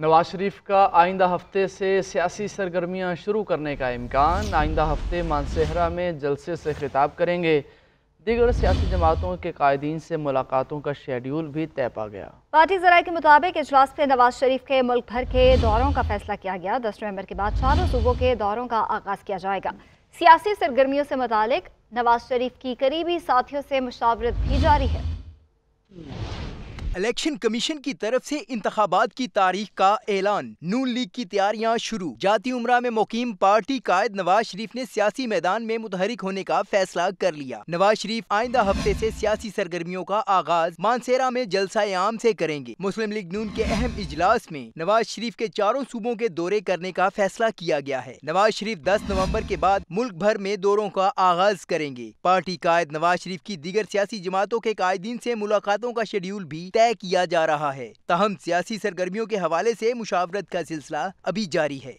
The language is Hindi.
नवाज शरीफ का आइंदा हफ्ते से सियासी सरगर्मियां शुरू करने का इम्कान आइंदा हफ्ते मानसहरा में जलसे से खिताब करेंगे दीगर सियासी जमातों के कायदीन से मुलाकातों का शेड्यूल भी तय पा गया पार्टी जराये के मुताबिक इजलास में नवाज शरीफ के मुल्क भर के दौरों का फैसला किया गया दस नवंबर के बाद चारों सूबों के दौरों का आगाज किया जाएगा सियासी सरगर्मियों से मुतालिक नवाज शरीफ की करीबी साथियों से मुशावरत भी जारी है इलेक्शन कमीशन की तरफ से इंतबात की तारीख का ऐलान नून लीग की तैयारियां शुरू जाती उमरा में मुकीम पार्टी कायद नवाज शरीफ ने सियासी मैदान में मुतहरक होने का फैसला कर लिया नवाज शरीफ आइंदा हफ्ते ऐसी सियासी सरगर्मियों का आगाज मानसेरा में जलसा आम ऐसी करेंगे मुस्लिम लीग नून के अहम इजलास में नवाज शरीफ के चारों सूबों के दौरे करने का फैसला किया गया है नवाज शरीफ दस नवम्बर के बाद मुल्क भर में दौरों का आगाज करेंगे पार्टी कायद नवाज शरीफ की दीगर सियासी जमातों के कायदीन ऐसी मुलाकातों का शेड्यूल भी तय तय किया जा रहा है तहम सियासी सरगर्मियों के हवाले से मुशावरत का सिलसिला अभी जारी है